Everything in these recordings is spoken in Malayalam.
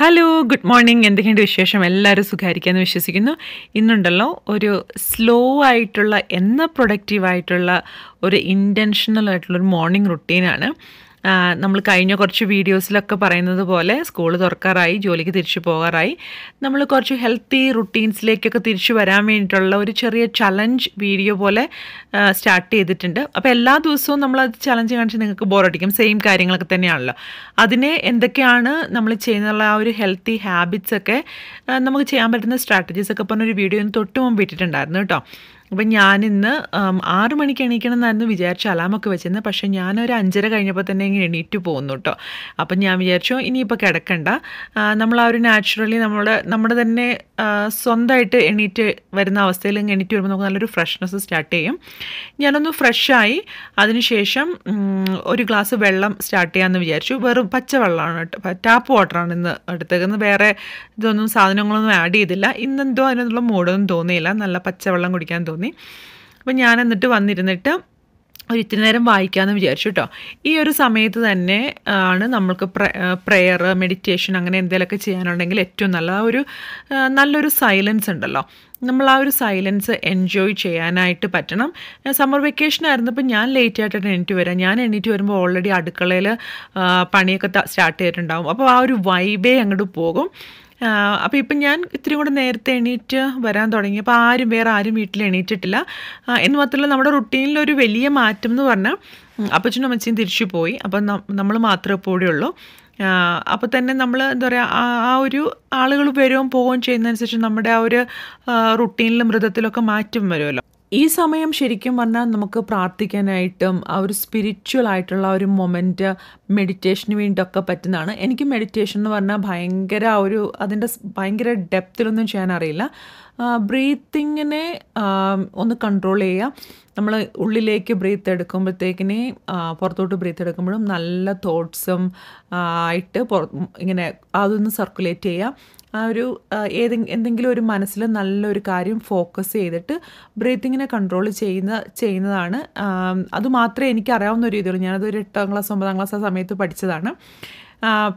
ഹലോ ഗുഡ് മോർണിംഗ് എന്തൊക്കെയുണ്ട് വിശേഷം എല്ലാവരും സുഖമായിരിക്കാമെന്ന് വിശ്വസിക്കുന്നു ഇന്നുണ്ടല്ലോ ഒരു സ്ലോ ആയിട്ടുള്ള എന്ന പ്രൊഡക്റ്റീവായിട്ടുള്ള ഒരു ഇൻറ്റൻഷണൽ ആയിട്ടുള്ള ഒരു മോർണിംഗ് റുട്ടീനാണ് നമ്മൾ കഴിഞ്ഞ കുറച്ച് വീഡിയോസിലൊക്കെ പറയുന്നത് പോലെ സ്കൂൾ തുറക്കാറായി ജോലിക്ക് തിരിച്ചു പോകാറായി നമ്മൾ കുറച്ച് ഹെൽത്തി റുട്ടീൻസിലേക്കൊക്കെ തിരിച്ചു വരാൻ വേണ്ടിയിട്ടുള്ള ഒരു ചെറിയ ചലഞ്ച് വീഡിയോ പോലെ സ്റ്റാർട്ട് ചെയ്തിട്ടുണ്ട് അപ്പോൾ എല്ലാ ദിവസവും നമ്മൾ അത് ചലഞ്ച് കാണിച്ച് നിങ്ങൾക്ക് ബോറടിക്കും സെയിം കാര്യങ്ങളൊക്കെ തന്നെയാണല്ലോ അതിനെ എന്തൊക്കെയാണ് നമ്മൾ ചെയ്യുന്നുള്ള ആ ഒരു ഹെൽത്തി ഹാബിറ്റ്സ് ഒക്കെ നമുക്ക് ചെയ്യാൻ പറ്റുന്ന സ്ട്രാറ്റജീസ് ഒക്കെ പറഞ്ഞൊരു ഒന്ന് തൊട്ട് മുമ്പ് ഇട്ടിട്ടുണ്ടായിരുന്നു കേട്ടോ അപ്പം ഞാനിന്ന് ആറ് മണിക്ക് എണീക്കണം എന്നായിരുന്നു വിചാരിച്ച അലാമൊക്കെ വെച്ചിരുന്നത് പക്ഷേ ഞാനൊരു അഞ്ചര കഴിഞ്ഞപ്പോൾ തന്നെ ഇങ്ങനെ എണീറ്റ് പോകുന്നു കേട്ടോ അപ്പം ഞാൻ വിചാരിച്ചു ഇനിയിപ്പോൾ കിടക്കണ്ട നമ്മൾ ആ ഒരു നാച്ചുറലി നമ്മുടെ നമ്മുടെ തന്നെ സ്വന്തമായിട്ട് എണീറ്റ് വരുന്ന അവസ്ഥയിൽ എണീറ്റ് വരുമ്പോൾ നമുക്ക് നല്ലൊരു ഫ്രഷ്നെസ് സ്റ്റാർട്ട് ചെയ്യും ഞാനൊന്ന് ഫ്രഷായി അതിനുശേഷം ഒരു ഗ്ലാസ് വെള്ളം സ്റ്റാർട്ട് ചെയ്യാമെന്ന് വിചാരിച്ചു വെറും പച്ചവെള്ളമാണ് ടാപ്പ് വാട്ടറാണ് ഇന്ന് എടുത്തേക്കുന്നത് വേറെ ഇതൊന്നും സാധനങ്ങളൊന്നും ആഡ് ചെയ്തില്ല ഇന്നെന്തോ അതിനുള്ള മൂടൊന്നും തോന്നിയില്ല നല്ല പച്ചവെള്ളം കുടിക്കാൻ തോന്നി തോന്നി അപ്പം ഞാൻ എന്നിട്ട് വന്നിരുന്നിട്ട് ഒരു ഇത്തിരി നേരം വായിക്കാമെന്ന് വിചാരിച്ചു കേട്ടോ ഈ ഒരു സമയത്ത് തന്നെ ആണ് നമ്മൾക്ക് പ്രെയർ മെഡിറ്റേഷൻ അങ്ങനെ എന്തെങ്കിലുമൊക്കെ ചെയ്യാനുണ്ടെങ്കിൽ ഏറ്റവും നല്ല ആ ഒരു നല്ലൊരു സൈലൻസ് ഉണ്ടല്ലോ നമ്മൾ ആ ഒരു സൈലൻസ് എൻജോയ് ചെയ്യാനായിട്ട് പറ്റണം സമ്മർ വെക്കേഷൻ ആയിരുന്നപ്പോൾ ഞാൻ ലേറ്റ് ആയിട്ടാണ് എണീറ്റ് വരാം ഞാൻ എണീറ്റ് വരുമ്പോൾ ഓൾറെഡി അടുക്കളയിൽ പണിയൊക്കെ സ്റ്റാർട്ട് ചെയ്തിട്ടുണ്ടാവും അപ്പോൾ ആ ഒരു വൈബേ അങ്ങോട്ട് പോകും അപ്പോൾ ഇപ്പം ഞാൻ ഇത്തിരി കൂടെ നേരത്തെ എണീറ്റ് വരാൻ തുടങ്ങി അപ്പോൾ ആരും വേറെ ആരും വീട്ടിൽ എണീറ്റിട്ടില്ല എന്ന് മാത്രമല്ല നമ്മുടെ റുട്ടീനിലൊരു വലിയ മാറ്റം എന്ന് പറഞ്ഞാൽ അപ്പച്ചനും അമ്മച്ചയും തിരിച്ചു പോയി അപ്പം നമ്മൾ മാത്രമേ ഇപ്പോൾ ഉള്ളൂ അപ്പോൾ തന്നെ നമ്മൾ എന്താ പറയുക ആ ഒരു ആളുകൾ വരുകയും പോവുകയും ചെയ്യുന്നതനുസരിച്ച് നമ്മുടെ ആ ഒരു റുട്ടീനിലും മൃതത്തിലൊക്കെ മാറ്റം വരുമല്ലോ ഈ സമയം ശരിക്കും പറഞ്ഞാൽ നമുക്ക് പ്രാർത്ഥിക്കാനായിട്ടും ആ ഒരു സ്പിരിച്വൽ ആയിട്ടുള്ള ഒരു മൊമെൻറ്റ് മെഡിറ്റേഷന് വേണ്ടിയിട്ടൊക്കെ പറ്റുന്നതാണ് എനിക്ക് മെഡിറ്റേഷൻ എന്ന് പറഞ്ഞാൽ ഭയങ്കര ഒരു അതിൻ്റെ ഭയങ്കര ഡെപ്തിലൊന്നും ചെയ്യാൻ അറിയില്ല ബ്രീത്തിങ്ങിനെ ഒന്ന് കൺട്രോൾ ചെയ്യുക നമ്മൾ ഉള്ളിലേക്ക് ബ്രീത്ത് എടുക്കുമ്പോഴത്തേക്കിനെ പുറത്തോട്ട് ബ്രീത്ത് എടുക്കുമ്പോഴും നല്ല തോട്ട്സും ആയിട്ട് ഇങ്ങനെ അതൊന്ന് സർക്കുലേറ്റ് ചെയ്യുക ആ ഒരു ഏതെ എന്തെങ്കിലും ഒരു മനസ്സിൽ നല്ലൊരു കാര്യം ഫോക്കസ് ചെയ്തിട്ട് ബ്രീത്തിങ്ങിനെ കൺട്രോൾ ചെയ്യുന്ന ചെയ്യുന്നതാണ് അതുമാത്രമേ എനിക്ക് അറിയാവുന്ന ഒരു രീതിയുള്ളൂ ഞാനതൊരു എട്ടാം ക്ലാസ് ഒമ്പതാം ക്ലാസ് ആ സമയത്ത് പഠിച്ചതാണ്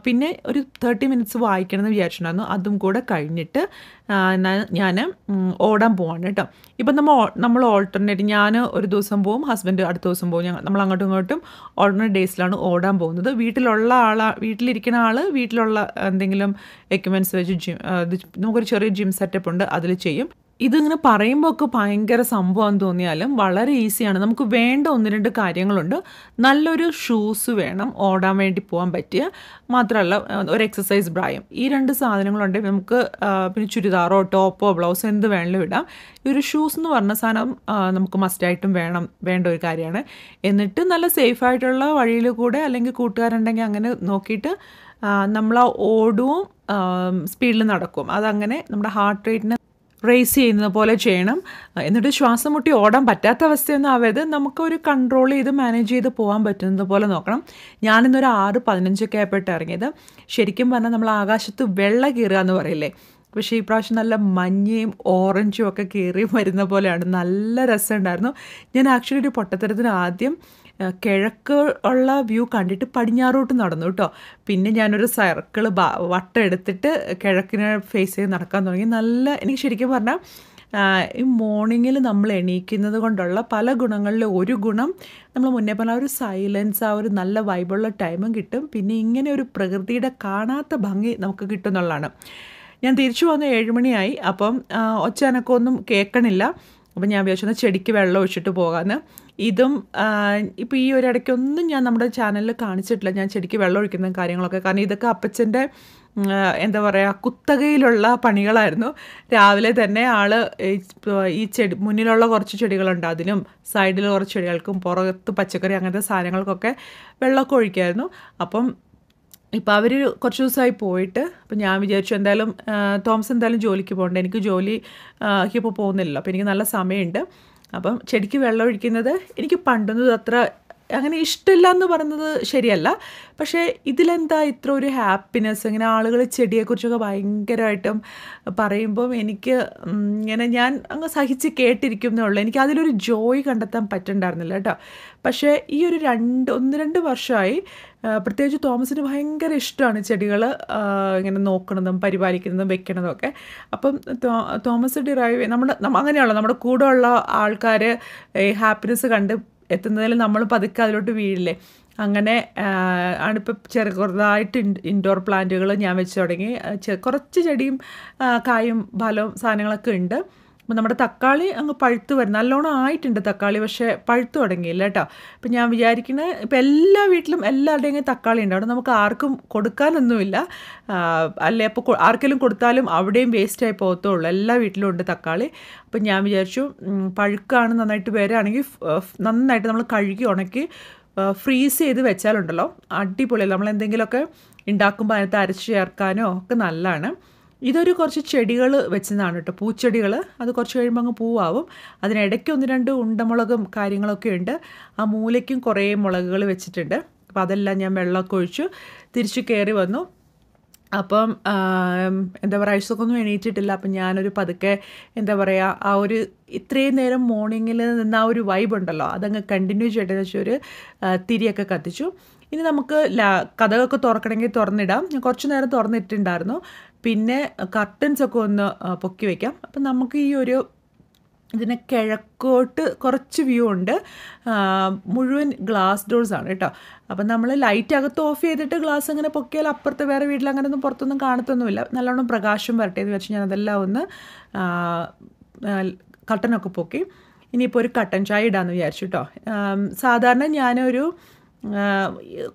പിന്നെ ഒരു തേർട്ടി മിനിറ്റ്സ് വായിക്കണം എന്ന് വിചാരിച്ചിട്ടുണ്ടായിരുന്നു അതും കൂടെ കഴിഞ്ഞിട്ട് ഞാൻ ഓടാൻ പോവാണ് കേട്ടോ ഇപ്പം നമ്മൾ നമ്മൾ ഓൾട്ടർനേറ്റ് ഞാൻ ഒരു ദിവസം പോവും ഹസ്ബൻഡ് അടുത്ത ദിവസം പോവും ഞങ്ങൾ നമ്മൾ അങ്ങോട്ടും ഇങ്ങോട്ടും ഓൾട്ടർനേറ്റ് ഡേയ്സിലാണ് ഓടാൻ പോകുന്നത് വീട്ടിലുള്ള ആളാ വീട്ടിലിരിക്കുന്ന ആൾ വീട്ടിലുള്ള എന്തെങ്കിലും എക്യുപ്മെൻറ്റ്സ് വെച്ച് ജിം നമുക്കൊരു ചെറിയ ജിം സെറ്റപ്പ് ഉണ്ട് അതിൽ ചെയ്യും ഇതിങ്ങനെ പറയുമ്പോൾ ഒക്കെ ഭയങ്കര സംഭവം തോന്നിയാലും വളരെ ഈസിയാണ് നമുക്ക് വേണ്ട ഒന്ന് രണ്ട് കാര്യങ്ങളുണ്ട് നല്ലൊരു ഷൂസ് വേണം ഓടാൻ വേണ്ടി പോകാൻ പറ്റിയ മാത്രമല്ല ഒരു എക്സസൈസ് ബ്രായം ഈ രണ്ട് സാധനങ്ങളുണ്ടെങ്കിൽ നമുക്ക് പിന്നെ ചുരിദാറോ ടോപ്പോ ബ്ലൗസോ എന്ത് വേണമെങ്കിലും ഇടാം ഈ ഒരു ഷൂസ് എന്ന് പറഞ്ഞ സാധനം നമുക്ക് മസ്റ്റായിട്ടും വേണം വേണ്ട ഒരു കാര്യമാണ് എന്നിട്ട് നല്ല സേഫായിട്ടുള്ള വഴിയിൽ കൂടെ അല്ലെങ്കിൽ കൂട്ടുകാരുണ്ടെങ്കിൽ അങ്ങനെ നോക്കിയിട്ട് നമ്മൾ ആ ഓടും സ്പീഡിൽ നടക്കും അതങ്ങനെ നമ്മുടെ ഹാർട്ട് റേറ്റിനെ റേസ് ചെയ്യുന്നത് പോലെ ചെയ്യണം എന്നിട്ട് ശ്വാസം മുട്ടി ഓടാൻ പറ്റാത്ത അവസ്ഥയൊന്നും ആവരുത് നമുക്കൊരു കൺട്രോൾ ചെയ്ത് മാനേജ് ചെയ്ത് പോകാൻ പറ്റുന്നത് പോലെ നോക്കണം ഞാനിന്നൊരു ആറ് പതിനഞ്ചൊക്കെ ആയപ്പോട്ട് ഇറങ്ങിയത് ശരിക്കും പറഞ്ഞാൽ നമ്മൾ ആകാശത്ത് വെള്ള കീറുക എന്ന് പറയില്ലേ പക്ഷേ ഈ പ്രാവശ്യം നല്ല മഞ്ഞയും ഓറഞ്ചും ഒക്കെ കീറി വരുന്ന പോലെയാണ് നല്ല രസമുണ്ടായിരുന്നു ഞാൻ ആക്ച്വലി ഒരു പൊട്ടത്തരത്തിന് ആദ്യം കിഴക്ക് ഉള്ള വ്യൂ കണ്ടിട്ട് പടിഞ്ഞാറോട്ട് നടന്നു കേട്ടോ പിന്നെ ഞാനൊരു സർക്കിൾ വട്ടം എടുത്തിട്ട് കിഴക്കിനെ ഫേസ് ചെയ്ത് നടക്കാൻ തുടങ്ങി നല്ല എനിക്ക് ശരിക്കും പറഞ്ഞാൽ ഈ മോർണിംഗിൽ നമ്മൾ എണീക്കുന്നത് കൊണ്ടുള്ള പല ഗുണങ്ങളിൽ ഒരു ഗുണം നമ്മൾ മുന്നേ പറഞ്ഞ ഒരു സൈലൻസ് ആ ഒരു നല്ല വൈബുള്ള ടൈമും കിട്ടും പിന്നെ ഇങ്ങനെ ഒരു പ്രകൃതിയുടെ കാണാത്ത ഭംഗി നമുക്ക് കിട്ടുന്നുള്ളതാണ് ഞാൻ തിരിച്ചു വന്ന് ഏഴുമണിയായി അപ്പം എനക്കൊന്നും കേൾക്കണില്ല അപ്പം ഞാൻ വിചാരിച്ചു ചെടിക്ക് വെള്ളം ഒഴിച്ചിട്ട് പോകാമെന്ന് ഇതും ഇപ്പോൾ ഈ ഒരു ഇടയ്ക്കൊന്നും ഞാൻ നമ്മുടെ ചാനലിൽ കാണിച്ചിട്ടില്ല ഞാൻ ചെടിക്ക് വെള്ളം ഒഴിക്കുന്ന കാര്യങ്ങളൊക്കെ കാരണം ഇതൊക്കെ അപ്പച്ചൻ്റെ എന്താ പറയുക കുത്തകയിലുള്ള പണികളായിരുന്നു രാവിലെ തന്നെ ആൾ ഈ ചെടി മുന്നിലുള്ള കുറച്ച് ചെടികളുണ്ട് അതിനും സൈഡിൽ കുറച്ച് ചെടികൾക്കും പുറത്ത് പച്ചക്കറി അങ്ങനത്തെ സാധനങ്ങൾക്കൊക്കെ വെള്ളമൊക്കെ ഒഴിക്കുമായിരുന്നു അപ്പം ഇപ്പോൾ അവർ കുറച്ച് ദിവസമായി പോയിട്ട് അപ്പോൾ ഞാൻ വിചാരിച്ചു എന്തായാലും തോമസ് എന്തായാലും ജോലിക്ക് പോകണ്ട എനിക്ക് ജോലി ഇപ്പോൾ പോകുന്നില്ലല്ലോ അപ്പോൾ എനിക്ക് നല്ല സമയമുണ്ട് അപ്പം ചെടിക്ക് വെള്ളം ഒഴിക്കുന്നത് എനിക്ക് പണ്ടൊന്നും അത്ര അങ്ങനെ ഇഷ്ടമില്ല എന്ന് പറയുന്നത് ശരിയല്ല പക്ഷേ ഇതിലെന്താ ഇത്ര ഒരു ഹാപ്പിനെസ് ഇങ്ങനെ ആളുകൾ ചെടിയെക്കുറിച്ചൊക്കെ ഭയങ്കരമായിട്ടും പറയുമ്പം എനിക്ക് ഇങ്ങനെ ഞാൻ അങ്ങ് സഹിച്ച് കേട്ടിരിക്കും എന്നുള്ളൂ എനിക്ക് അതിലൊരു ജോയ് കണ്ടെത്താൻ പറ്റണ്ടായിരുന്നില്ല കേട്ടോ പക്ഷേ ഈ ഒരു രണ്ട് ഒന്ന് രണ്ട് വർഷമായി പ്രത്യേകിച്ച് തോമസിന് ഭയങ്കര ഇഷ്ടമാണ് ചെടികൾ ഇങ്ങനെ നോക്കുന്നതും പരിപാലിക്കുന്നതും വെക്കണതും ഒക്കെ അപ്പം തോമസ് ഡിറൈവ് നമ്മുടെ അങ്ങനെയുള്ള നമ്മുടെ കൂടെ ഉള്ള ആൾക്കാർ ഈ ഹാപ്പിനെസ് കണ്ട് എത്തുന്നതിൽ നമ്മൾ പതുക്കെ അതിലോട്ട് വീഴില്ലേ അങ്ങനെ ആണിപ്പോൾ ചെറുതായിട്ട് ഇൻഡോർ പ്ലാന്റുകൾ ഞാൻ വെച്ച് തുടങ്ങി കുറച്ച് ചെടിയും കായും ഫലവും സാധനങ്ങളൊക്കെ ഉണ്ട് അപ്പം നമ്മുടെ തക്കാളി അങ്ങ് പഴുത്ത് വരും നല്ലോണം ആയിട്ടുണ്ട് തക്കാളി പക്ഷേ പഴുത്ത് തുടങ്ങിയില്ല കേട്ടോ അപ്പം ഞാൻ വിചാരിക്കുന്നത് ഇപ്പം എല്ലാ വീട്ടിലും എല്ലാവരുടെയും തക്കാളി ഉണ്ട് അവിടെ നമുക്ക് ആർക്കും കൊടുക്കാനൊന്നുമില്ല അല്ലേ അപ്പോൾ ആർക്കെങ്കിലും കൊടുത്താലും അവിടെയും വേസ്റ്റായി പോകത്തുള്ളൂ എല്ലാ വീട്ടിലും ഉണ്ട് തക്കാളി അപ്പം ഞാൻ വിചാരിച്ചു പഴുക്കാണ് നന്നായിട്ട് വരികയാണെങ്കിൽ നന്നായിട്ട് നമ്മൾ കഴുകി ഉണക്കി ഫ്രീസ് ചെയ്ത് വെച്ചാലുണ്ടല്ലോ അടിപൊളി നമ്മൾ എന്തെങ്കിലുമൊക്കെ ഉണ്ടാക്കുമ്പോൾ അതിനകത്ത് അരച്ച് ചേർക്കാനോ ഒക്കെ നല്ലതാണ് ഇതൊരു കുറച്ച് ചെടികൾ വെച്ചതാണ് കേട്ടോ പൂച്ചെടികൾ അത് കുറച്ച് കഴിയുമ്പോൾ അങ്ങ് പൂവാവും അതിനിടയ്ക്ക് ഒന്ന് രണ്ട് ഉണ്ടമുളകും കാര്യങ്ങളൊക്കെ ഉണ്ട് ആ മൂലയ്ക്കും കുറേ മുളകുകൾ വെച്ചിട്ടുണ്ട് അപ്പോൾ അതെല്ലാം ഞാൻ വെള്ളമൊക്കെ ഒഴിച്ചു തിരിച്ചു കയറി വന്നു അപ്പം എന്താ പറയുക ഐസൊക്കൊന്നും എണീറ്റിട്ടില്ല അപ്പം ഞാനൊരു പതുക്കെ എന്താ പറയുക ആ ഒരു ഇത്രയും നേരം മോർണിങ്ങിൽ നിന്ന് ആ ഒരു വൈബ് ഉണ്ടല്ലോ അതങ്ങ് കണ്ടിന്യൂ ചെയ്യട്ടെന്ന് വെച്ചാൽ ഒരു തിരിയൊക്കെ കത്തിച്ചു ഇനി നമുക്ക് ലാ കഥകൊക്കെ തുറക്കണമെങ്കിൽ തുറന്നിടാം ഞാൻ കുറച്ച് നേരം തുറന്നിട്ടുണ്ടായിരുന്നു പിന്നെ കർട്ടൻസൊക്കെ ഒന്ന് പൊക്കി വയ്ക്കാം അപ്പം നമുക്ക് ഈ ഒരു ഇതിന് കിഴക്കോട്ട് കുറച്ച് വ്യൂ ഉണ്ട് മുഴുവൻ ഗ്ലാസ് ഡോർസ് ആണ് കേട്ടോ അപ്പം നമ്മൾ ലൈറ്റ് അകത്ത് ഓഫ് ചെയ്തിട്ട് ഗ്ലാസ് അങ്ങനെ പൊക്കിയാൽ അപ്പുറത്ത് വേറെ വീട്ടിൽ അങ്ങനെ ഒന്നും പുറത്തൊന്നും കാണത്തൊന്നുമില്ല നല്ലോണം പ്രകാശം വരട്ടെ എന്ന് വെച്ച് ഞാൻ അതെല്ലാം ഒന്ന് കട്ടനൊക്കെ പൊക്കി ഇനിയിപ്പോൾ ഒരു കട്ടൻ ചായ ഇടാമെന്ന് വിചാരിച്ചു കേട്ടോ സാധാരണ ഞാനൊരു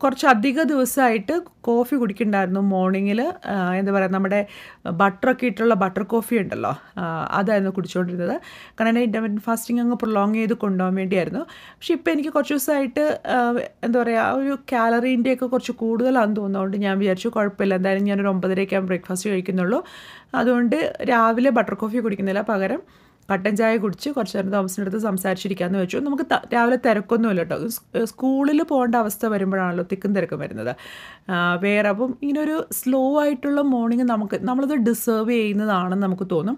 കുറച്ചധിക ദിവസമായിട്ട് കോഫി കുടിക്കുന്നുണ്ടായിരുന്നു മോർണിംഗിൽ എന്താ പറയുക നമ്മുടെ ബട്ടറൊക്കെ ഇട്ടുള്ള ബട്ടർ കോഫി ഉണ്ടല്ലോ അതായിരുന്നു കുടിച്ചുകൊണ്ടിരുന്നത് കാരണം എൻ്റെ ഇൻ്റർമീഡിയൻ ഫാസ്റ്റിംഗ് അങ്ങ് പ്രൊലോങ് ചെയ്ത് കൊണ്ടുപോകാൻ വേണ്ടിയായിരുന്നു പക്ഷെ ഇപ്പോൾ എനിക്ക് കുറച്ച് ദിവസമായിട്ട് എന്താ പറയുക ആ ഒരു കാലറീൻ്റെയൊക്കെ കുറച്ച് കൂടുതലാണെന്ന് തോന്നുന്നതുകൊണ്ട് ഞാൻ വിചാരിച്ചു കുഴപ്പമില്ല എന്തായാലും ഞാനൊരു ഒമ്പതരയ്ക്കാകുമ്പോൾ ബ്രേക്ക്ഫാസ്റ്റ് കഴിക്കുന്നുള്ളൂ അതുകൊണ്ട് രാവിലെ ബട്ടർ കോഫി കുടിക്കുന്നില്ല പകരം കട്ടൻ ചായ കുടിച്ച് കുറച്ച് നേരം തോമസിൻ്റെ അടുത്ത് സംസാരിച്ചിരിക്കാമെന്ന് വെച്ചു നമുക്ക് രാവിലെ തിരക്കൊന്നും ഇല്ല കേട്ടോ സ്കൂളിൽ പോകേണ്ട അവസ്ഥ വരുമ്പോഴാണല്ലോ തിക്കും തിരക്കും വരുന്നത് വേറെ അപ്പം ഇങ്ങനൊരു സ്ലോ ആയിട്ടുള്ള മോർണിംഗ് നമുക്ക് നമ്മളത് ഡിസേർവ് ചെയ്യുന്നതാണെന്ന് നമുക്ക് തോന്നും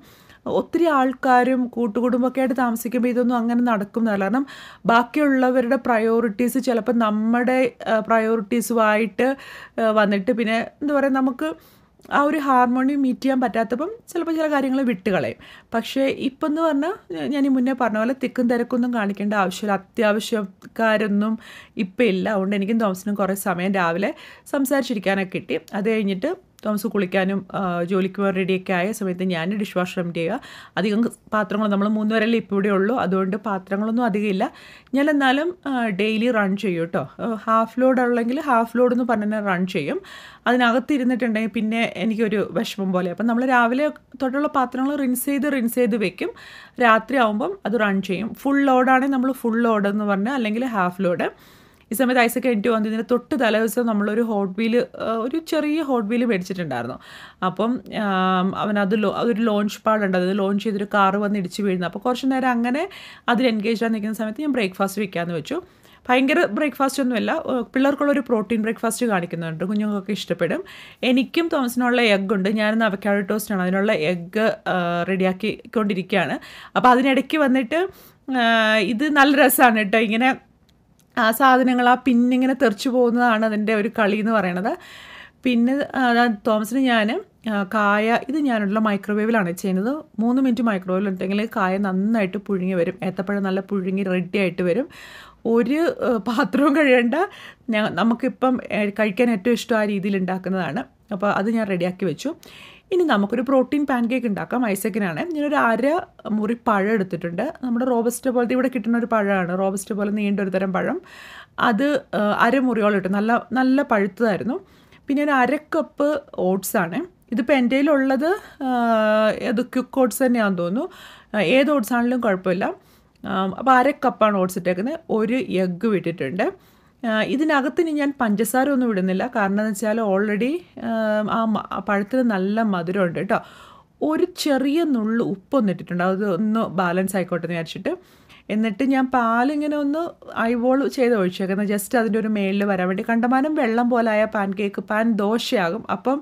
ഒത്തിരി ആൾക്കാരും കൂട്ടുകുടുംബമൊക്കെ ആയിട്ട് താമസിക്കുമ്പോൾ ഇതൊന്നും അങ്ങനെ നടക്കുന്നതല്ല കാരണം ബാക്കിയുള്ളവരുടെ പ്രയോറിറ്റീസ് ചിലപ്പോൾ നമ്മുടെ പ്രയോറിറ്റീസുമായിട്ട് വന്നിട്ട് പിന്നെ എന്താ പറയുക നമുക്ക് ആ ഒരു ഹാർമോണി മീറ്റ് ചെയ്യാൻ പറ്റാത്തപ്പം ചിലപ്പോൾ ചില കാര്യങ്ങൾ വിട്ടുകളയും പക്ഷേ ഇപ്പം എന്ന് പറഞ്ഞാൽ ഞാൻ ഈ മുന്നേ പറഞ്ഞ പോലെ തിക്കും തിരക്കൊന്നും കാണിക്കേണ്ട ആവശ്യമില്ല അത്യാവശ്യക്കാരൊന്നും ഇപ്പം ഇല്ല അതുകൊണ്ട് എനിക്കും തോമസിനും കുറേ സമയം രാവിലെ സംസാരിച്ചിരിക്കാനൊക്കെ കിട്ടി അത് കഴിഞ്ഞിട്ട് തോമസ് കുളിക്കാനും ജോലിക്ക് റെഡിയൊക്കെ ആയ സമയത്ത് ഞാൻ ഡിഷ് വാഷ് റെഡി ചെയ്യുക അധികം പാത്രങ്ങൾ നമ്മൾ മൂന്ന് വരല്ലേ ഇപ്പോൾ ഇവിടെ ഉള്ളൂ അതുകൊണ്ട് പാത്രങ്ങളൊന്നും അധികമില്ല ഞാൻ എന്നാലും ഡെയിലി റൺ ചെയ്യും കേട്ടോ ഹാഫ് ലോഡ് ഉള്ളെങ്കിൽ ഹാഫ് ലോഡ് എന്ന് പറഞ്ഞാൽ റൺ ചെയ്യും അതിനകത്ത് ഇരുന്നിട്ടുണ്ടെങ്കിൽ പിന്നെ എനിക്കൊരു വിഷമം പോലെ അപ്പം നമ്മൾ രാവിലെ തൊട്ടുള്ള പാത്രങ്ങൾ റിൻസ് ചെയ്ത് റിൻസ് ചെയ്ത് വെക്കും രാത്രി ആവുമ്പം അത് റൺ ചെയ്യും ഫുൾ ലോഡാണെങ്കിൽ നമ്മൾ ഫുൾ ലോഡ് എന്ന് പറഞ്ഞാൽ അല്ലെങ്കിൽ ഹാഫ് ലോഡ് ഈ സമയത്ത് ഐസക്ക് എഡിറ്റ് വന്നതിന് തൊട്ട് തലേദിവസം നമ്മളൊരു ഹോട്ട് വീല് ഒരു ചെറിയ ഹോട്ട് വീല് മേടിച്ചിട്ടുണ്ടായിരുന്നു അപ്പം അവനത് ലോ അതൊരു ലോഞ്ച് പാടുണ്ട് അത് ലോഞ്ച് ചെയ്തൊരു കാറ് വന്ന് ഇടിച്ച് വീഴുന്നു അപ്പോൾ കുറച്ച് നേരം അങ്ങനെ അതിൽ എൻഗേജ് ആയി നിൽക്കുന്ന സമയത്ത് ഞാൻ ബ്രേക്ക്ഫാസ്റ്റ് വയ്ക്കാമെന്ന് വെച്ചു ഭയങ്കര ബ്രേക്ക്ഫാസ്റ്റ് ഒന്നുമില്ല പിള്ളേർക്കുള്ള ഒരു പ്രോട്ടീൻ ബ്രേക്ക്ഫാസ്റ്റ് കാണിക്കുന്നുണ്ട് കുഞ്ഞുങ്ങൾക്കൊക്കെ ഇഷ്ടപ്പെടും എനിക്കും തോമസിനുള്ള എഗ്ഗ് ഉണ്ട് ഞാനിന്ന് അവക്കാട് ടോസ്റ്റാണ് അതിനുള്ള എഗ്ഗ് റെഡിയാക്കി കൊണ്ടിരിക്കുകയാണ് അപ്പോൾ അതിനിടയ്ക്ക് വന്നിട്ട് ഇത് നല്ല രസമാണ് കേട്ടോ ഇങ്ങനെ ആ സാധനങ്ങൾ ആ പിന്നിങ്ങനെ തെറിച്ചു പോകുന്നതാണ് അതിൻ്റെ ഒരു കളി എന്ന് പറയണത് പിന്നെ തോമസിന് ഞാൻ കായ ഇത് ഞാനുള്ള മൈക്രോവേവിലാണ് ചെയ്യുന്നത് മൂന്ന് മിനിറ്റ് മൈക്രോവേവിൽ ഉണ്ടെങ്കിൽ കായ നന്നായിട്ട് പുഴുങ്ങി വരും ഏത്തപ്പഴം നല്ല പുഴുങ്ങി റെഡി ആയിട്ട് വരും ഒരു പാത്രവും കഴിയേണ്ട ഞാൻ നമുക്കിപ്പം കഴിക്കാൻ ഏറ്റവും ഇഷ്ടം ആ രീതിയിൽ ഉണ്ടാക്കുന്നതാണ് അപ്പോൾ അത് ഞാൻ റെഡിയാക്കി വെച്ചു ഇനി നമുക്കൊരു പ്രോട്ടീൻ പാൻ കേക്ക് ഉണ്ടാക്കാം ഐസക്കിനാണ് ഞാനൊരു അര മുറി പഴം എടുത്തിട്ടുണ്ട് നമ്മുടെ റോബസ്റ്റ് പോലത്തെ ഇവിടെ കിട്ടുന്ന ഒരു പഴമാണ് റോബസ്റ്റ് പോലെ നീണ്ട ഒരു തരം പഴം അത് അരമുറിയോളം ഇട്ടു നല്ല നല്ല പഴുത്തതായിരുന്നു പിന്നെ ഒരു അര കപ്പ് ഓട്സാണ് ഇതിപ്പോൾ എൻ്റെ കയ്യിലുള്ളത് അത് ക്യുക്ക് ഓട്സ് തന്നെയാണെന്ന് തോന്നുന്നു ഏത് ഓട്സ് ആണെങ്കിലും കുഴപ്പമില്ല അപ്പോൾ അര ഓട്സ് ഇട്ടേക്കുന്നത് ഒരു എഗ്ഗ് വിട്ടിട്ടുണ്ട് ഇതിനകത്തിന് ഞാൻ പഞ്ചസാര ഒന്നും ഇടുന്നില്ല കാരണം എന്ന് വെച്ചാൽ ഓൾറെഡി ആ പഴത്തിന് നല്ല മധുരമുണ്ട് കേട്ടോ ഒരു ചെറിയ നുള്ളു ഒന്ന് ഇട്ടിട്ടുണ്ട് അത് ഒന്ന് ബാലൻസ് ആയിക്കോട്ടെ എന്ന് വിചാരിച്ചിട്ട് എന്നിട്ട് ഞാൻ പാലിങ്ങനെ ഒന്ന് ഐവോൾ ചെയ്ത് ഒഴിച്ചേക്കുന്നത് ജസ്റ്റ് അതിൻ്റെ ഒരു മേളിൽ വരാൻ വേണ്ടി കണ്ടമാനം വെള്ളം പോലായ പാൻ കേക്ക് പാൻ ദോശയാകും അപ്പം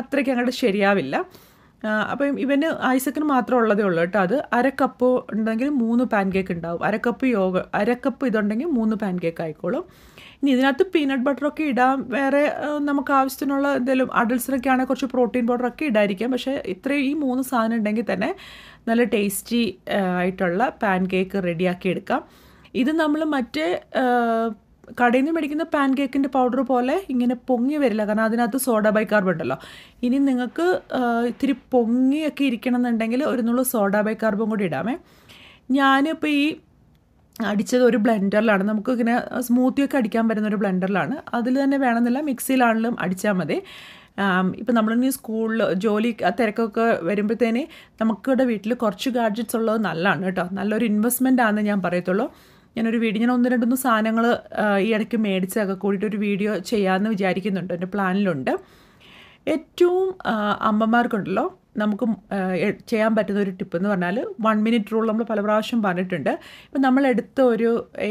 അത്രയ്ക്ക് അങ്ങോട്ട് ശരിയാവില്ല അപ്പം ഇവന് ഐസക്കിന് മാത്രം ഉള്ളതേ ഉള്ളൂ കേട്ടോ അത് അരക്കപ്പ് ഉണ്ടെങ്കിൽ മൂന്ന് പാൻ കേക്ക് ഉണ്ടാവും അരക്കപ്പ് യോഗ അരക്കപ്പ് ഇതുണ്ടെങ്കിൽ മൂന്ന് പാൻ കേക്ക് ആയിക്കോളും ഇനി ഇതിനകത്ത് പീനട്ട് ബട്ടറൊക്കെ ഇടാം വേറെ നമുക്ക് ആവശ്യത്തിനുള്ള എന്തെങ്കിലും അഡൽസിനൊക്കെ ആണെങ്കിൽ കുറച്ച് പ്രോട്ടീൻ പൗഡറൊക്കെ ഇടായിരിക്കാം പക്ഷേ ഇത്രയും ഈ മൂന്ന് സാധനം ഉണ്ടെങ്കിൽ തന്നെ നല്ല ടേസ്റ്റി ആയിട്ടുള്ള പാൻ കേക്ക് റെഡിയാക്കി എടുക്കാം ഇത് നമ്മൾ മറ്റേ കടയിൽ നിന്ന് മേടിക്കുന്ന പാൻ കേക്കിൻ്റെ പൗഡർ പോലെ ഇങ്ങനെ പൊങ്ങി വരില്ല കാരണം അതിനകത്ത് സോഡ ബൈക്കാർബ് ഉണ്ടല്ലോ ഇനി നിങ്ങൾക്ക് ഇത്തിരി പൊങ്ങിയൊക്കെ ഇരിക്കണം എന്നുണ്ടെങ്കിൽ ഒരു നുള്ളു സോഡ ബൈക്കാർബും കൂടി ഇടാമേ ഞാനിപ്പോൾ ഈ അടിച്ചത് ഒരു ബ്ലെൻഡറിലാണ് നമുക്ക് ഇങ്ങനെ സ്മൂത്തി ഒക്കെ അടിക്കാൻ പറ്റുന്ന ഒരു ബ്ലെൻഡറിലാണ് അതിൽ തന്നെ വേണമെന്നില്ല മിക്സിയിലാണെങ്കിലും അടിച്ചാൽ മതി ഇപ്പം നമ്മളിനി സ്കൂളിൽ ജോലി തിരക്കൊക്കെ വരുമ്പോഴത്തേനെ നമുക്കിവിടെ വീട്ടിൽ കുറച്ച് ഗാഡ്ജറ്റ്സ് ഉള്ളത് നല്ലതാണ് കേട്ടോ നല്ലൊരു ഇൻവെസ്റ്റ്മെൻ്റ് ആണെന്ന് ഞാൻ പറയത്തുള്ളൂ ഞാനൊരു വീഡിയോ ഞാൻ ഒന്ന് രണ്ടൊന്ന് സാധനങ്ങൾ ഈ ഇടയ്ക്ക് മേടിച്ചൊക്കെ കൂടിയിട്ട് ഒരു വീഡിയോ ചെയ്യാമെന്ന് വിചാരിക്കുന്നുണ്ട് എൻ്റെ പ്ലാനിലുണ്ട് ഏറ്റവും അമ്മമാർക്കുണ്ടല്ലോ നമുക്ക് ചെയ്യാൻ പറ്റുന്ന ഒരു ടിപ്പ് എന്ന് പറഞ്ഞാൽ വൺ മിനിറ്റ് റൂൾ നമ്മൾ പല പ്രാവശ്യം പറഞ്ഞിട്ടുണ്ട് ഇപ്പം നമ്മൾ എടുത്ത ഒരു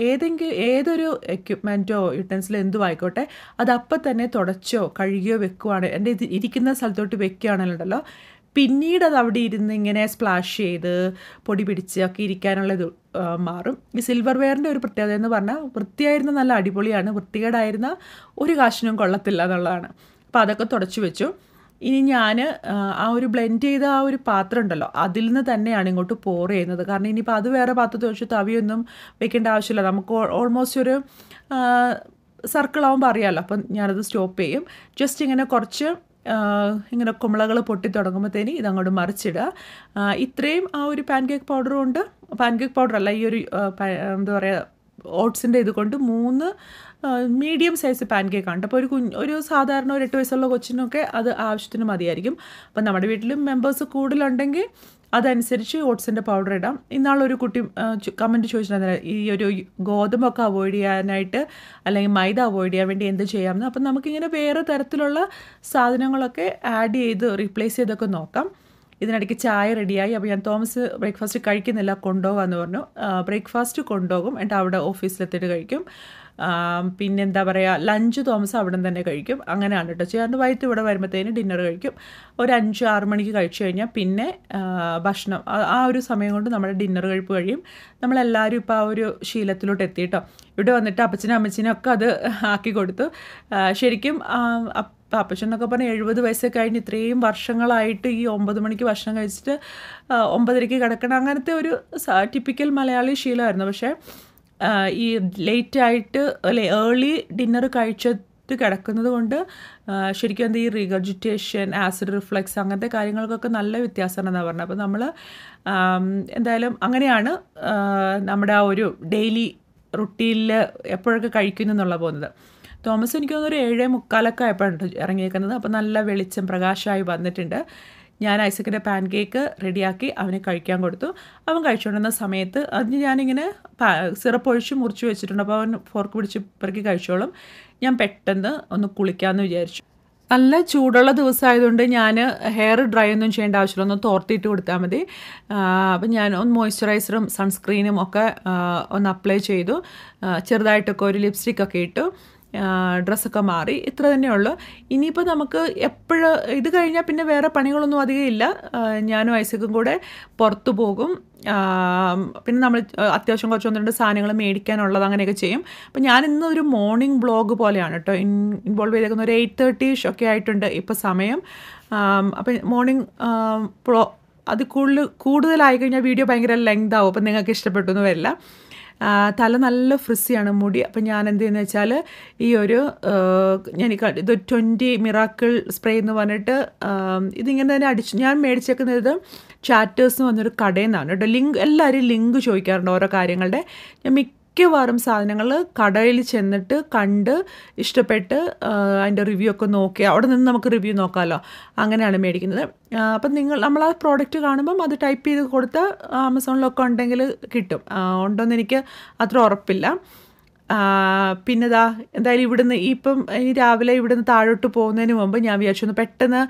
ഏതെങ്കിലും ഏതൊരു എക്യുപ്മെൻറ്റോ യുട്ടൻസിലോ എന്തോ ആയിക്കോട്ടെ അത് അപ്പം തന്നെ തുടച്ചോ കഴുകിയോ വെക്കുവാണ് എൻ്റെ ഇത് ഇരിക്കുന്ന സ്ഥലത്തോട്ട് വെക്കുകയാണെന്നുണ്ടല്ലോ പിന്നീട് അത് അവിടെ ഇരുന്ന് ഇങ്ങനെ സ്പ്ലാഷ് ചെയ്ത് പൊടി പിടിച്ച് ഒക്കെ ഇരിക്കാനുള്ള ഇത് മാറും ഈ സിൽവർ വെയറിൻ്റെ ഒരു പ്രത്യേകത എന്ന് പറഞ്ഞാൽ വൃത്തിയായിരുന്ന നല്ല അടിപൊളിയാണ് വൃത്തികേടായിരുന്ന ഒരു കാശിനും കൊള്ളത്തില്ല എന്നുള്ളതാണ് അപ്പോൾ അതൊക്കെ തുടച്ചു വെച്ചു ഇനി ഞാൻ ആ ഒരു ബ്ലെൻഡ് ചെയ്ത ആ ഒരു പാത്രം ഉണ്ടല്ലോ അതിൽ നിന്ന് തന്നെയാണ് ഇങ്ങോട്ട് പോർ ചെയ്യുന്നത് കാരണം ഇനിയിപ്പോൾ അത് വേറെ പാത്രത്തിൽ വെച്ച് തവിയൊന്നും വെക്കേണ്ട ആവശ്യമില്ല നമുക്ക് ഓൾമോസ്റ്റ് ഒരു സർക്കിൾ സർക്കിളാവുമ്പോൾ അറിയാമല്ലോ അപ്പം ഞാനത് സ്റ്റോപ്പ് ചെയ്യും ജസ്റ്റ് ഇങ്ങനെ കുറച്ച് ഇങ്ങനെ കുമ്പളകൾ പൊട്ടി തുടങ്ങുമ്പോഴത്തേന് ഇതങ്ങോട്ട് മറിച്ചിടുക ഇത്രയും ആ ഒരു പാൻ കേക്ക് പൗഡർ കൊണ്ട് പാൻ കേക്ക് പൗഡർ അല്ല ഈ ഒരു എന്താ പറയുക ഓട്സിൻ്റെ ഇതുകൊണ്ട് മൂന്ന് മീഡിയം സൈസ് പാൻ കേക്കാണ് അപ്പോൾ ഒരു കുഞ്ഞ് ഒരു സാധാരണ ഒരു എട്ട് വയസ്സുള്ള കൊച്ചിനൊക്കെ അത് ആവശ്യത്തിന് മതിയായിരിക്കും അപ്പോൾ നമ്മുടെ വീട്ടിലും മെമ്പേഴ്സ് കൂടുതലുണ്ടെങ്കിൽ അതനുസരിച്ച് ഓട്സിൻ്റെ പൗഡർ ഇടാം ഇന്നാളൊരു കുട്ടി കമൻറ്റ് ചോദിച്ചിട്ടുണ്ടായിരുന്നു ഈ ഒരു ഗോതമ്പൊക്കെ അവോയ്ഡ് ചെയ്യാനായിട്ട് അല്ലെങ്കിൽ മൈദ അവോയ്ഡ് ചെയ്യാൻ വേണ്ടി എന്ത് ചെയ്യാമെന്ന് അപ്പം നമുക്കിങ്ങനെ വേറെ തരത്തിലുള്ള സാധനങ്ങളൊക്കെ ആഡ് ചെയ്ത് റീപ്ലേസ് ചെയ്തൊക്കെ നോക്കാം ഇതിനിടയ്ക്ക് ചായ റെഡിയായി അപ്പോൾ ഞാൻ തോമസ് ബ്രേക്ക്ഫാസ്റ്റ് കഴിക്കുന്നില്ല കൊണ്ടുപോകാമെന്ന് പറഞ്ഞു ബ്രേക്ക്ഫാസ്റ്റ് കൊണ്ടുപോകും എന്നിട്ട് അവിടെ ഓഫീസിലെത്തിയിട്ട് കഴിക്കും പിന്നെന്താ പറയുക ലഞ്ച് തോമസ് അവിടെ തന്നെ കഴിക്കും അങ്ങനെയാണ് കേട്ടോ ചേർന്ന് വൈകിട്ട് ഇവിടെ വരുമ്പോഴത്തേന് ഡിന്നർ കഴിക്കും ഒരു അഞ്ച് ആറ് മണിക്ക് കഴിച്ചു കഴിഞ്ഞാൽ പിന്നെ ഭക്ഷണം ആ ഒരു സമയം കൊണ്ട് നമ്മുടെ ഡിന്നർ കഴിപ്പ് കഴിയും നമ്മളെല്ലാവരും ഇപ്പോൾ ആ ഒരു ശീലത്തിലോട്ട് എത്തിയിട്ടോ ഇവിടെ വന്നിട്ട് അപ്പച്ചനും അമ്മച്ചനും ഒക്കെ അത് ആക്കി കൊടുത്തു ശരിക്കും അപ്പച്ചൻ എന്നൊക്കെ പറഞ്ഞാൽ എഴുപത് വയസ്സൊക്കെ കഴിഞ്ഞ് ഇത്രയും വർഷങ്ങളായിട്ട് ഈ ഒമ്പത് മണിക്ക് ഭക്ഷണം കഴിച്ചിട്ട് ഒമ്പതരയ്ക്ക് കിടക്കണം അങ്ങനത്തെ ഒരു ടിപ്പിക്കൽ മലയാളി ശീലമായിരുന്നു പക്ഷേ ഈ ലേറ്റ് ആയിട്ട് അല്ലെ ഏർലി ഡിന്നർ കഴിച്ചിട്ട് കിടക്കുന്നത് കൊണ്ട് ശരിക്കും എന്താ ഈ റീഗർജിറ്റേഷൻ ആസിഡ് റിഫ്ലക്സ് അങ്ങനത്തെ കാര്യങ്ങൾക്കൊക്കെ നല്ല എന്നാണ് പറഞ്ഞത് അപ്പോൾ നമ്മൾ എന്തായാലും അങ്ങനെയാണ് നമ്മുടെ ആ ഒരു ഡെയിലി റുട്ടീനിൽ എപ്പോഴൊക്കെ കഴിക്കുന്നു എന്നുള്ള പോകുന്നത് തോമസ് എനിക്ക് തോന്നുന്നു ഒരു ഏഴേ മുക്കാലൊക്കെ ആയപ്പോഴാണ് ഇറങ്ങിയേക്കുന്നത് അപ്പോൾ നല്ല വെളിച്ചം പ്രകാശമായി വന്നിട്ടുണ്ട് ഞാൻ ഐസക്കിൻ്റെ പാൻ കേക്ക് റെഡിയാക്കി അവന് കഴിക്കാൻ കൊടുത്തു അവൻ കഴിച്ചുകൊണ്ടിരുന്ന സമയത്ത് അതിന് ഞാനിങ്ങനെ സിറപ്പ് ഒഴിച്ച് മുറിച്ച് വെച്ചിട്ടുണ്ട് അപ്പോൾ അവൻ ഫോർക്ക് പിടിച്ച് പിറക്കി കഴിച്ചോളും ഞാൻ പെട്ടെന്ന് ഒന്ന് കുളിക്കാമെന്ന് വിചാരിച്ചു നല്ല ചൂടുള്ള ദിവസമായതുകൊണ്ട് ഞാൻ ഹെയർ ഡ്രൈ ഒന്നും ചെയ്യേണ്ട ആവശ്യമില്ല ഒന്ന് തോർത്തിയിട്ട് കൊടുത്താൽ മതി അപ്പം ഞാൻ ഒന്ന് മോയ്സ്ചറൈസറും സൺസ്ക്രീനും ഒക്കെ ഒന്ന് അപ്ലൈ ചെയ്തു ചെറുതായിട്ടൊക്കെ ഒരു ലിപ്സ്റ്റിക് ഒക്കെ ഇട്ടു ഡ്രസ്സൊക്കെ മാറി ഇത്ര തന്നെ ഉള്ളു ഇനിയിപ്പോൾ നമുക്ക് എപ്പോഴും ഇത് കഴിഞ്ഞാൽ പിന്നെ വേറെ പണികളൊന്നും അധികം ഇല്ല ഞാനും ഐസക്കും കൂടെ പുറത്തു പോകും പിന്നെ നമ്മൾ അത്യാവശ്യം കുറച്ച് ഒന്ന് രണ്ട് സാധനങ്ങൾ മേടിക്കാനുള്ളത് അങ്ങനെയൊക്കെ ചെയ്യും അപ്പോൾ ഞാൻ ഇന്ന് ഒരു മോർണിംഗ് ബ്ലോഗ് പോലെയാണ് കേട്ടോ ഇൻവോൾവ് ചെയ്തേക്കുന്ന ഒരു എയ്റ്റ് തേർട്ടി ഒക്കെ ആയിട്ടുണ്ട് ഇപ്പോൾ സമയം അപ്പം മോർണിംഗ് അത് കൂടുതൽ കൂടുതലായി കഴിഞ്ഞാൽ വീഡിയോ ഭയങ്കര ലെങ്ത് ആവും അപ്പം നിങ്ങൾക്ക് എന്ന് വരില്ല തല നല്ല ഫ്രിസ്സിയാണ് മുടി അപ്പം ഞാൻ എന്ത് ചെയ്യുന്നത് വെച്ചാൽ ഈ ഒരു ഞാൻ ഇത് ട്വൻറ്റി മിറാക്കിൾ സ്പ്രേ എന്ന് പറഞ്ഞിട്ട് ഇതിങ്ങനെ തന്നെ അടിച്ചു ഞാൻ മേടിച്ചേക്കുന്നത് ചാറ്റേഴ്സ് എന്ന് പറഞ്ഞൊരു കടയിൽ നിന്നാണ് കേട്ടോ ലിങ്ക് എല്ലാവരും ലിങ്ക് ചോദിക്കാറുണ്ട് ഓരോ കാര്യങ്ങളുടെ ഞാൻ മിക്ക മിക്കവാറും സാധനങ്ങൾ കടയിൽ ചെന്നിട്ട് കണ്ട് ഇഷ്ടപ്പെട്ട് അതിൻ്റെ റിവ്യൂ ഒക്കെ നോക്കി അവിടെ നിന്ന് നമുക്ക് റിവ്യൂ നോക്കാമല്ലോ അങ്ങനെയാണ് മേടിക്കുന്നത് അപ്പം നിങ്ങൾ നമ്മൾ ആ പ്രോഡക്റ്റ് കാണുമ്പം അത് ടൈപ്പ് ചെയ്ത് കൊടുത്താൽ ആമസോണിലൊക്കെ ഉണ്ടെങ്കിൽ കിട്ടും ഉണ്ടോയെന്ന് എനിക്ക് അത്ര ഉറപ്പില്ല പിന്നെതാ എന്തായാലും ഇവിടുന്ന് ഇപ്പം ഇനി രാവിലെ ഇവിടുന്ന് താഴോട്ട് പോകുന്നതിന് മുമ്പ് ഞാൻ വിചാരിച്ചു ഒന്ന് പെട്ടെന്ന്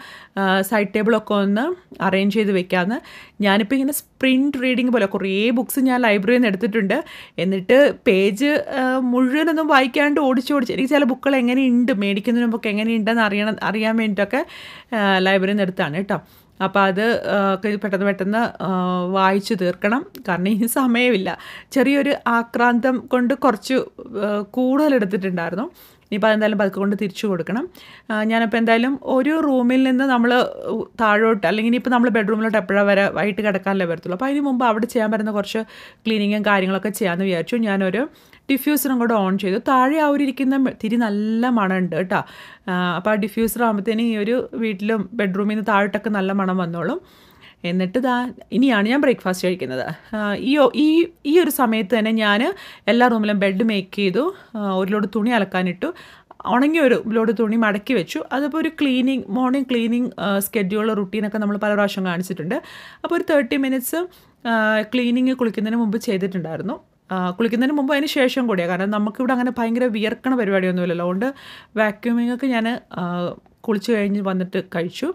സൈഡ് ടേബിളൊക്കെ ഒന്ന് അറേഞ്ച് ചെയ്ത് വെക്കാമെന്ന് ഞാനിപ്പോൾ ഇങ്ങനെ സ്പ്രിൻറ്റ് റീഡിങ് പോലെ കുറേ ബുക്ക്സ് ഞാൻ ലൈബ്രറിയിൽ നിന്ന് എടുത്തിട്ടുണ്ട് എന്നിട്ട് പേജ് മുഴുവനൊന്നും വായിക്കാണ്ട് ഓടിച്ച് ഓടിച്ച് എനിക്ക് ചില ബുക്കുകൾ എങ്ങനെയുണ്ട് മേടിക്കുന്നതിന് മുമ്പൊക്കെ എങ്ങനെയുണ്ടെന്ന് അറിയണം അറിയാൻ വേണ്ടിയിട്ടൊക്കെ ലൈബ്രറിയിൽ നിന്ന് എടുത്താണ് കേട്ടോ അപ്പോൾ അത് പെട്ടെന്ന് പെട്ടെന്ന് വായിച്ചു തീർക്കണം കാരണം ഇനി സമയമില്ല ചെറിയൊരു ആക്രാന്തം കൊണ്ട് കുറച്ച് കൂടുതലെടുത്തിട്ടുണ്ടായിരുന്നു ഇനിയിപ്പോൾ അതെന്തായാലും പതുക്കെ കൊണ്ട് തിരിച്ചു കൊടുക്കണം ഞാനിപ്പോൾ എന്തായാലും ഒരു റൂമിൽ നിന്ന് നമ്മൾ താഴോട്ട് അല്ലെങ്കിൽ ഇനിയിപ്പോൾ നമ്മൾ ബെഡ്റൂമിലോട്ട് എപ്പോഴാണ് വരെ വൈകിട്ട് കിടക്കാനല്ലേ വരത്തുള്ളൂ അപ്പോൾ അതിന് മുമ്പ് അവിടെ ചെയ്യാൻ പറ്റുന്ന കുറച്ച് ക്ലീനിങ്ങും കാര്യങ്ങളൊക്കെ ചെയ്യാമെന്ന് വിചാരിച്ചു ഞാനൊരു ഡിഫ്യൂസറും കൂടെ ഓൺ ചെയ്തു താഴെ ആ ഒരു ഇരിക്കുന്ന തിരി നല്ല മണമുണ്ട് കേട്ടോ അപ്പോൾ ആ ഡിഫ്യൂസർ ആകുമ്പോഴത്തേനും ഈ ഒരു വീട്ടിലും ബെഡ്റൂമിൽ നിന്ന് താഴോട്ടൊക്കെ നല്ല മണം വന്നോളും എന്നിട്ട് ദാ ഇനിയാണ് ഞാൻ ബ്രേക്ക്ഫാസ്റ്റ് കഴിക്കുന്നത് ഈ ഈ ഈ ഒരു സമയത്ത് തന്നെ ഞാൻ എല്ലാ റൂമിലും ബെഡ് മേക്ക് ചെയ്തു ഒരു ലോഡ് തുണി അലക്കാനിട്ടു ഉണങ്ങിയ ഒരു ലോഡ് തുണി മടക്കി വെച്ചു അതിപ്പോൾ ഒരു ക്ലീനിങ് മോർണിംഗ് ക്ലീനിങ് സ്കെഡ്യൂൾ റുട്ടീനൊക്കെ നമ്മൾ പല പ്രാവശ്യം കാണിച്ചിട്ടുണ്ട് അപ്പോൾ ഒരു തേർട്ടി മിനിറ്റ്സ് ക്ലീനിങ് കുളിക്കുന്നതിന് മുമ്പ് ചെയ്തിട്ടുണ്ടായിരുന്നു കുളിക്കുന്നതിന് മുമ്പ് അതിന് ശേഷം കൂടിയാണ് കാരണം നമുക്കിവിടെ അങ്ങനെ ഭയങ്കര വിയർക്കണ പരിപാടിയൊന്നുമില്ലല്ലോ അതുകൊണ്ട് വാക്യൂമിങ്ങൊക്കെ ഞാൻ കുളിച്ച് കഴിഞ്ഞ് വന്നിട്ട് കഴിച്ചു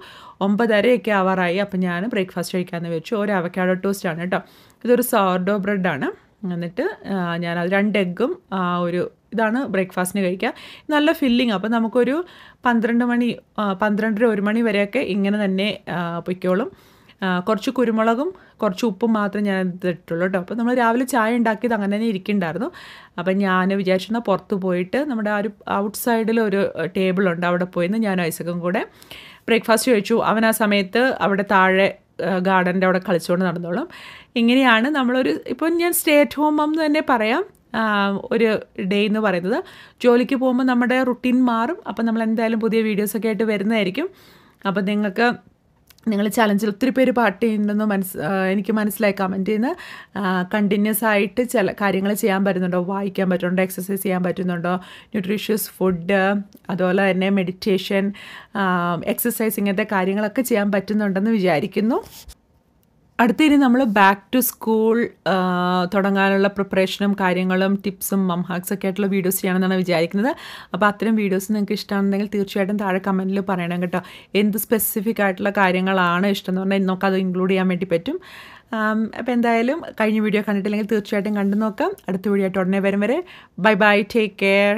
ഒമ്പതരയൊക്കെ ആവാറായി അപ്പം ഞാൻ ബ്രേക്ക്ഫാസ്റ്റ് കഴിക്കാമെന്ന് വെച്ചു ഒരു അവക്കാഡോ ടോസ്റ്റ് ആണ് കേട്ടോ ഇതൊരു സോർഡോ ബ്രെഡാണ് എന്നിട്ട് ഞാൻ അത് രണ്ട് എഗ്ഗും ഒരു ഇതാണ് ബ്രേക്ക്ഫാസ്റ്റിന് കഴിക്കുക നല്ല ഫില്ലിങ് അപ്പോൾ നമുക്കൊരു പന്ത്രണ്ട് മണി പന്ത്രണ്ടര ഒരു മണി വരെയൊക്കെ ഇങ്ങനെ തന്നെ പൊയ്ക്കോളും കുറച്ച് കുരുമുളകും കുറച്ച് ഉപ്പും മാത്രം ഞാൻ ഇതിട്ടുള്ളൂ കേട്ടോ അപ്പോൾ നമ്മൾ രാവിലെ ചായ ഉണ്ടാക്കിയത് അങ്ങനെ തന്നെ ഇരിക്കുന്നുണ്ടായിരുന്നു അപ്പം ഞാൻ വിചാരിച്ചിരുന്ന പുറത്ത് പോയിട്ട് നമ്മുടെ ആ ഒരു ഔട്ട് സൈഡിൽ ഒരു ടേബിളുണ്ട് അവിടെ പോയിന്ന് ഞാൻ ഐസക്കും കൂടെ ബ്രേക്ക്ഫാസ്റ്റ് കഴിച്ചു അവൻ ആ സമയത്ത് അവിടെ താഴെ ഗാർഡൻ്റെ അവിടെ കളിച്ചുകൊണ്ട് നടന്നോളും ഇങ്ങനെയാണ് നമ്മളൊരു ഇപ്പം ഞാൻ സ്റ്റേ അറ്റ് ഹോം എന്ന് തന്നെ പറയാം ഒരു ഡേ എന്ന് പറയുന്നത് ജോലിക്ക് പോകുമ്പോൾ നമ്മുടെ റുട്ടീൻ മാറും അപ്പം നമ്മൾ എന്തായാലും പുതിയ വീഡിയോസൊക്കെ ആയിട്ട് വരുന്നതായിരിക്കും അപ്പം നിങ്ങൾക്ക് നിങ്ങൾ ചലഞ്ചിൽ ഒത്തിരി പേര് പാട്ട് ചെയ്യുന്നുണ്ടെന്ന് മനസ്സ് എനിക്ക് മനസ്സിലായി കമൻറ്റ് ചെയ്യുന്ന കണ്ടിന്യൂസ് ആയിട്ട് ചില കാര്യങ്ങൾ ചെയ്യാൻ പറ്റുന്നുണ്ടോ വായിക്കാൻ പറ്റുന്നുണ്ടോ എക്സസൈസ് ചെയ്യാൻ പറ്റുന്നുണ്ടോ ന്യൂട്രീഷ്യസ് ഫുഡ് അതുപോലെ തന്നെ മെഡിറ്റേഷൻ എക്സസൈസ് ഇങ്ങനത്തെ കാര്യങ്ങളൊക്കെ ചെയ്യാൻ പറ്റുന്നുണ്ടെന്ന് വിചാരിക്കുന്നു ഇനി നമ്മൾ ബാക്ക് ടു സ്കൂൾ തുടങ്ങാനുള്ള പ്രിപ്പറേഷനും കാര്യങ്ങളും ടിപ്സും മംഹാക്സ് ഒക്കെ ആയിട്ടുള്ള വീഡിയോസ് ചെയ്യണമെന്നാണ് വിചാരിക്കുന്നത് അപ്പോൾ അത്തരം വീഡിയോസ് നിങ്ങൾക്ക് ഇഷ്ടമാണെന്നുണ്ടെങ്കിൽ തീർച്ചയായിട്ടും താഴെ കമൻറ്റിൽ പറയണം കേട്ടോ എന്ത് സ്പെസിഫിക് ആയിട്ടുള്ള കാര്യങ്ങളാണ് ഇഷ്ടം എന്ന് പറഞ്ഞാൽ നമുക്കത് ഇൻക്ലൂഡ് ചെയ്യാൻ വേണ്ടി പറ്റും അപ്പോൾ എന്തായാലും കഴിഞ്ഞ വീഡിയോ കണ്ടിട്ടില്ലെങ്കിൽ തീർച്ചയായിട്ടും കണ്ടു നോക്കാം അടുത്ത വീഡിയോ ആയിട്ട് ഉടനെ വരും വരെ ബൈ ബൈ ടേക്ക് കെയർ